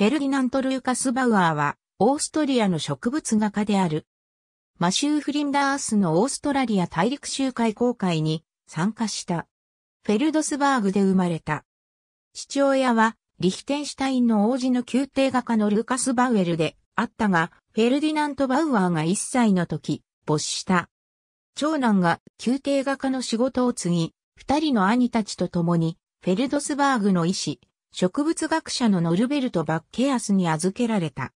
フェルディナント・ルーカス・バウアーは、オーストリアの植物画家である。マシュー・フリンダースのオーストラリア大陸集会公会に参加した。フェルドスバーグで生まれた。父親は、リヒテンシュタインの王子の宮廷画家のルーカス・バウエルであったが、フェルディナント・バウアーが1歳の時、没した。長男が宮廷画家の仕事を継ぎ、二人の兄たちと共に、フェルドスバーグの医師、植物学者のノルベルト・バッケアスに預けられた。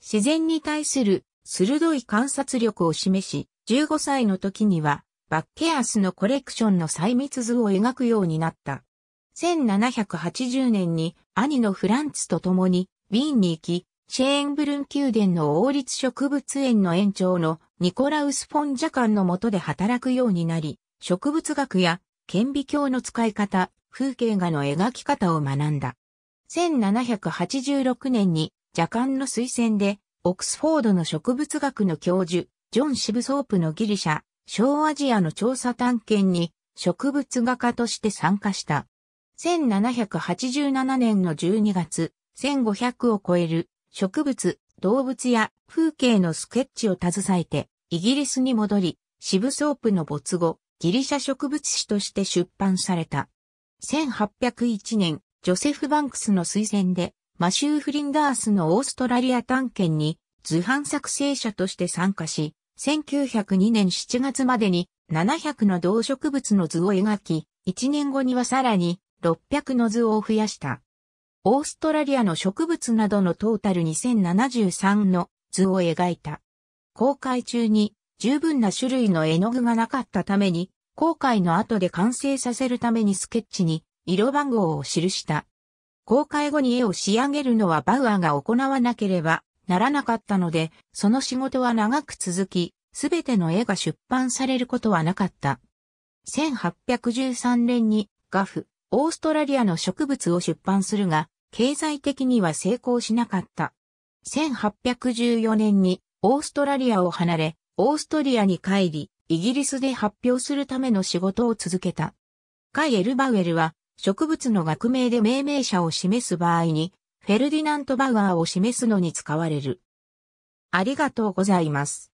自然に対する鋭い観察力を示し、15歳の時には、バッケアスのコレクションの細密図を描くようになった。1780年に兄のフランツと共にウィーンに行き、シェーンブルン宮殿の王立植物園の園長のニコラウス・フォン・ジャカンの下で働くようになり、植物学や顕微鏡の使い方、風景画の描き方を学んだ。1786年に若干の推薦で、オックスフォードの植物学の教授、ジョン・シブソープのギリシャ、小アジアの調査探検に植物画家として参加した。1787年の12月、1500を超える植物、動物や風景のスケッチを携えて、イギリスに戻り、シブソープの没後、ギリシャ植物誌として出版された。1801年、ジョセフ・バンクスの推薦で、マシュー・フリンダースのオーストラリア探検に、図版作成者として参加し、1902年7月までに700の動植物の図を描き、1年後にはさらに600の図を増やした。オーストラリアの植物などのトータル2073の図を描いた。公開中に十分な種類の絵の具がなかったために、公開の後で完成させるためにスケッチに色番号を記した。公開後に絵を仕上げるのはバウアーが行わなければならなかったので、その仕事は長く続き、すべての絵が出版されることはなかった。1813年にガフ、オーストラリアの植物を出版するが、経済的には成功しなかった。1814年にオーストラリアを離れ、オーストリアに帰り、イギリスで発表するための仕事を続けた。カイ・エルバウエルは植物の学名で命名者を示す場合に、フェルディナント・バウアーを示すのに使われる。ありがとうございます。